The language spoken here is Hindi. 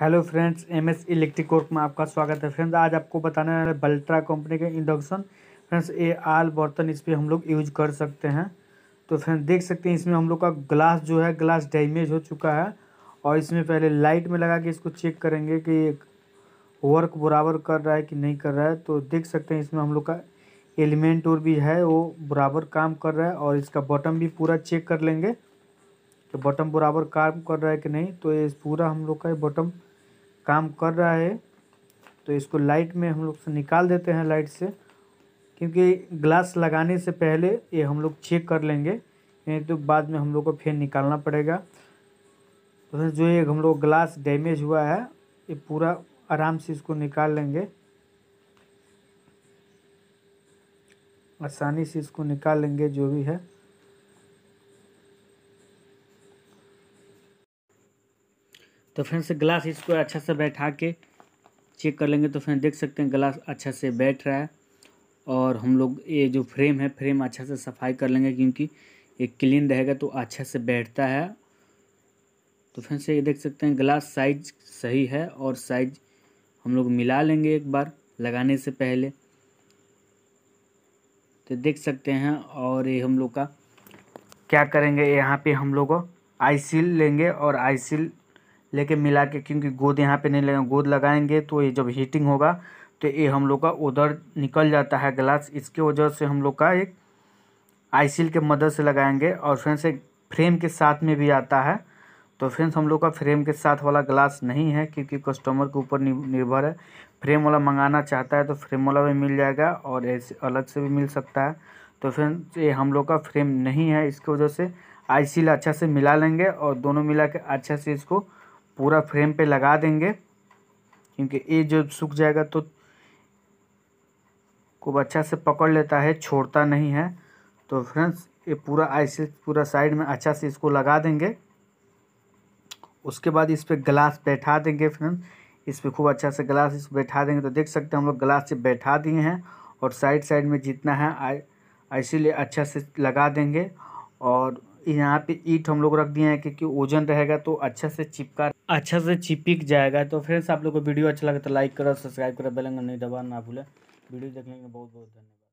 hello friends M S electric cork में आपका स्वागत है फ्रेंड्स आज आपको बताने वाले बल्ट्रा कंपनी का इंडक्शन फ्रेंड्स ये आल बर्तन इस पर हम लोग यूज कर सकते हैं तो फ्रेंड्स देख सकते हैं इसमें हम लोग का ग्लास जो है ग्लास डैमेज हो चुका है और इसमें पहले लाइट में लगा के इसको चेक करेंगे कि वर्क बराबर कर रहा है कि नहीं कर रहा है तो देख सकते हैं इसमें हम लोग का एलिमेंट और भी है वो बराबर काम कर रहा है और इसका बटन भी पूरा चेक कर लेंगे तो बटन बराबर काम कर रहा है कि नहीं तो ये पूरा हम लोग का बटन काम कर रहा है तो इसको लाइट में हम लोग से निकाल देते हैं लाइट से क्योंकि ग्लास लगाने से पहले ये हम लोग चेक कर लेंगे नहीं तो बाद में हम लोग को फिर निकालना पड़ेगा तो जो ये हम लोग ग्लास डैमेज हुआ है ये पूरा आराम से इसको निकाल लेंगे आसानी से इसको निकाल लेंगे जो भी है तो फ्रेंड्स ग्लास इसको अच्छा से बैठा के चेक कर लेंगे तो फ्रेंड देख सकते हैं ग्लास अच्छा से बैठ रहा है और हम लोग ये जो फ्रेम है फ्रेम अच्छा से सफाई कर लेंगे क्योंकि ये क्लीन रहेगा तो अच्छा से बैठता है तो फ्रेंड्स ये देख सकते हैं ग्लास साइज सही है और साइज हम लोग मिला लेंगे एक बार लगाने से पहले तो देख सकते हैं और ये हम लोग का क्या करेंगे यहाँ पे हम लोग सील लेंगे और सील लेके मिला के क्योंकि गोद यहाँ पे नहीं लगा गोद लगाएंगे तो ये जब हीटिंग होगा तो ये हम लोग का उधर निकल जाता है ग्लास इसके वजह से हम लोग का एक आईसील के मदद से लगाएंगे और फ्रेंड्स एक फ्रेम के साथ में भी आता है तो फ्रेंड्स हम लोग का फ्रेम के साथ वाला ग्लास नहीं है क्योंकि कस्टमर के ऊपर निर्भर है फ्रेम वाला मंगाना चाहता है तो फ्रेम वाला भी मिल जाएगा और ऐसे अलग से भी मिल सकता है तो फ्रेंड्स ये हम लोग का फ्रेम नहीं है इसकी वजह से आईसील अच्छा से मिला लेंगे और दोनों मिला के अच्छे से इसको पूरा फ्रेम पे लगा देंगे क्योंकि ये जो सूख जाएगा तो खूब अच्छा से पकड़ लेता है छोड़ता नहीं है तो फ्रेंड्स ये पूरा ऐसे पूरा साइड में अच्छा से इसको लगा देंगे उसके बाद इस पर ग्लास बैठा देंगे फ्रेंड्स इस पर खूब अच्छा से ग्लास इस बैठा देंगे तो देख सकते हैं हम लोग ग्लास से बैठा दिए हैं और साइड साइड में जितना है इसीलिए अच्छा से लगा देंगे और यहाँ पे ईट हम लोग रख दिए हैं क्योंकि ओजन रहेगा तो अच्छा से चिपका अच्छा से चिपक जाएगा तो फ्रेंड्स आप लोग को वीडियो अच्छा लगे तो लाइक करो सब्सक्राइब करो बेलन नहीं दबा ना भूलें वीडियो देखने के बहुत बहुत धन्यवाद